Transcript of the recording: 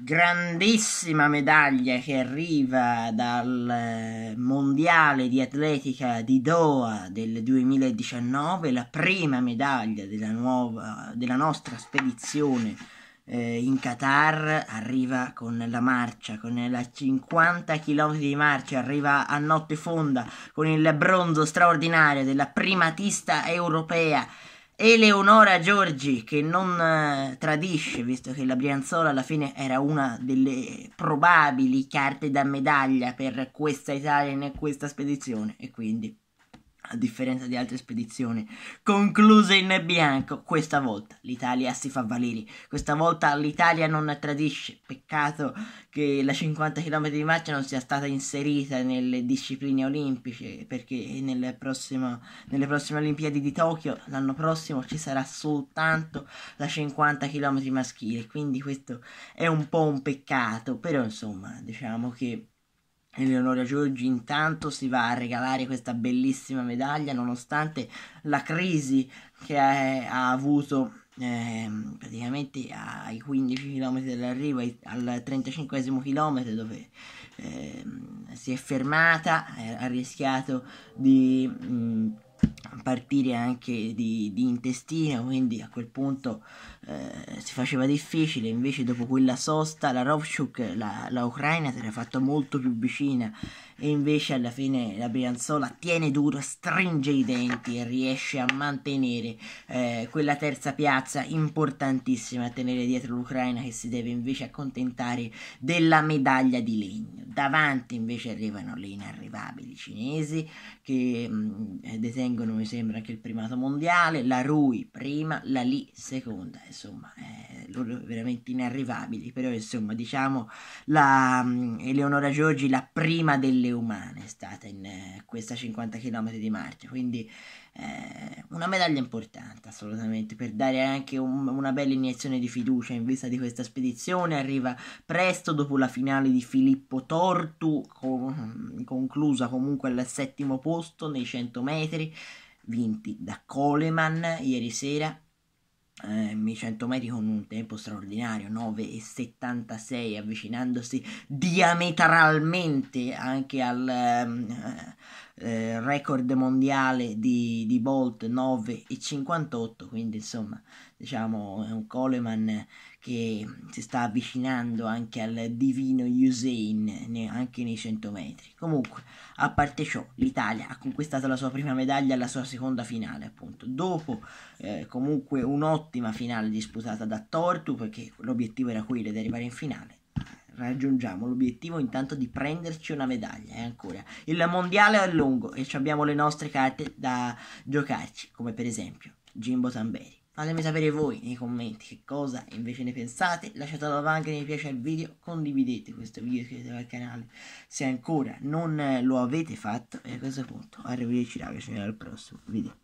grandissima medaglia che arriva dal eh, mondiale di atletica di Doha del 2019, la prima medaglia della, nuova, della nostra spedizione eh, in Qatar, arriva con la marcia, con la 50 km di marcia, arriva a notte fonda con il bronzo straordinario della primatista europea Eleonora Giorgi, che non eh, tradisce, visto che la Brianzola alla fine era una delle probabili carte da medaglia per questa Italia in questa spedizione, e quindi a differenza di altre spedizioni, concluse in bianco. Questa volta l'Italia si fa valere, questa volta l'Italia non tradisce. Peccato che la 50 km di marcia non sia stata inserita nelle discipline olimpiche, perché nelle prossime, nelle prossime Olimpiadi di Tokyo l'anno prossimo ci sarà soltanto la 50 km maschile, quindi questo è un po' un peccato, però insomma diciamo che Eleonora Giorgi intanto si va a regalare questa bellissima medaglia nonostante la crisi che è, ha avuto eh, praticamente ai 15 km dell'arrivo, al 35 km dove eh, si è fermata, eh, ha rischiato di... Mh, partire anche di, di intestino, quindi a quel punto eh, si faceva difficile, invece dopo quella sosta la Rovchuk, la, la Ucraina si era fatta molto più vicina e invece alla fine la Brianzola tiene duro, stringe i denti e riesce a mantenere eh, quella terza piazza importantissima, a tenere dietro l'Ucraina che si deve invece accontentare della medaglia di legno. Davanti invece arrivano le inarrivabili cinesi che mh, detengono mi sembra sembra che il primato mondiale, la Rui prima, la Lì seconda, insomma, eh, loro veramente inarrivabili, però insomma diciamo la um, Eleonora Giorgi la prima delle umane è stata in eh, questa 50 km di marcia, quindi eh, una medaglia importante assolutamente per dare anche un, una bella iniezione di fiducia in vista di questa spedizione, arriva presto dopo la finale di Filippo Tortu, con, mm, conclusa comunque al settimo posto nei 100 metri vinti da Coleman ieri sera eh, 100 metri con un tempo straordinario 9,76 avvicinandosi diametralmente anche al, eh, eh, record mondiale di, di Bolt 9,58, quindi insomma diciamo è un Coleman che si sta avvicinando anche al divino Usain ne, anche nei 100 metri. Comunque, a parte ciò, l'Italia ha conquistato la sua prima medaglia alla sua seconda finale, appunto, dopo eh, comunque un'ottima finale disputata da Tortu perché l'obiettivo era quello di arrivare in finale raggiungiamo l'obiettivo intanto di prenderci una medaglia e eh, ancora. Il mondiale è lungo e abbiamo le nostre carte da giocarci, come per esempio Jimbo Tamberi. Fatemi sapere voi nei commenti che cosa invece ne pensate, lasciate lasciatelo anche mi piace al video, condividete questo video, iscrivetevi al canale se ancora non lo avete fatto e a questo punto arrivederci ragazzi, al prossimo video.